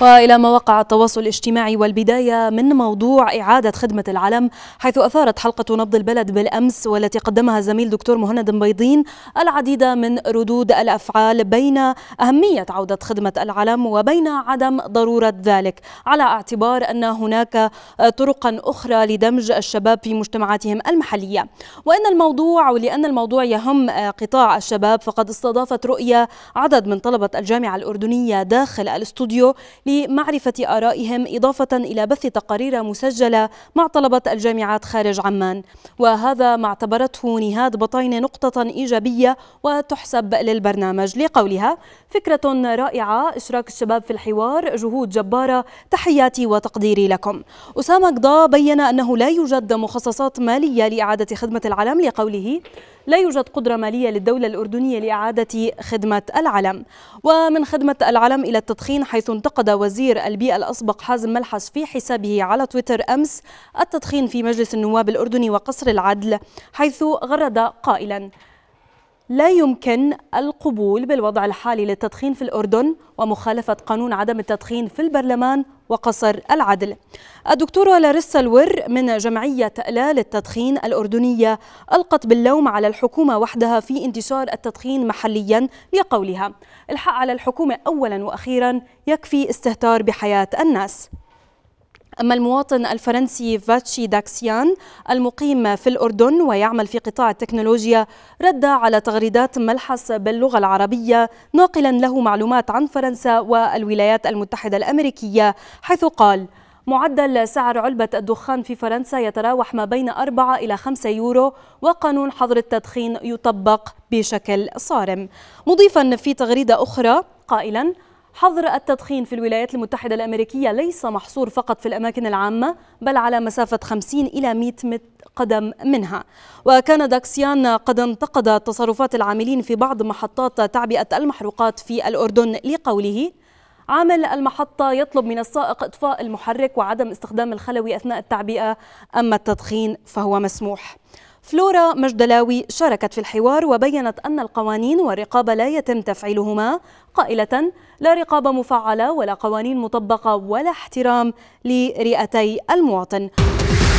وإلى مواقع التواصل الاجتماعي والبداية من موضوع إعادة خدمة العلم حيث أثارت حلقة نبض البلد بالأمس والتي قدمها الزميل دكتور مهند بيضين العديد من ردود الأفعال بين أهمية عودة خدمة العلم وبين عدم ضرورة ذلك على اعتبار أن هناك طرقا أخرى لدمج الشباب في مجتمعاتهم المحلية وإن الموضوع ولأن الموضوع يهم قطاع الشباب فقد استضافت رؤية عدد من طلبة الجامعة الأردنية داخل الاستوديو لمعرفة آرائهم إضافة إلى بث تقارير مسجلة مع طلبة الجامعات خارج عمان وهذا ما اعتبرته نهاد بطين نقطة إيجابية وتحسب للبرنامج لقولها فكرة رائعة إشراك الشباب في الحوار جهود جبارة تحياتي وتقديري لكم أسامة قضاء بين أنه لا يوجد مخصصات مالية لإعادة خدمة العلم لقوله لا يوجد قدرة مالية للدولة الأردنية لإعادة خدمة العلم ومن خدمة العلم إلى التدخين حيث انتقد وزير البيئة الأسبق حازم ملحس في حسابه على تويتر أمس التدخين في مجلس النواب الأردني وقصر العدل حيث غرد قائلا لا يمكن القبول بالوضع الحالي للتدخين في الأردن ومخالفة قانون عدم التدخين في البرلمان وقصر العدل الدكتورة لاريسا الور من جمعية لا للتدخين الأردنية ألقت باللوم على الحكومة وحدها في انتشار التدخين محليا لقولها الحق على الحكومة أولا وأخيرا يكفي استهتار بحياة الناس أما المواطن الفرنسي فاتشي داكسيان المقيم في الأردن ويعمل في قطاع التكنولوجيا رد على تغريدات ملحس باللغة العربية ناقلا له معلومات عن فرنسا والولايات المتحدة الأمريكية حيث قال معدل سعر علبة الدخان في فرنسا يتراوح ما بين 4 إلى 5 يورو وقانون حظر التدخين يطبق بشكل صارم مضيفا في تغريدة أخرى قائلا حظر التدخين في الولايات المتحدة الأمريكية ليس محصور فقط في الأماكن العامة بل على مسافة 50 إلى 100 متر قدم منها وكان داكسيان قد انتقد تصرفات العاملين في بعض محطات تعبئة المحروقات في الأردن لقوله عامل المحطة يطلب من السائق إطفاء المحرك وعدم استخدام الخلوي أثناء التعبئة أما التدخين فهو مسموح فلورا مجدلاوي شاركت في الحوار وبينت أن القوانين والرقابة لا يتم تفعيلهما قائلة لا رقابة مفعلة ولا قوانين مطبقة ولا احترام لرئتي المواطن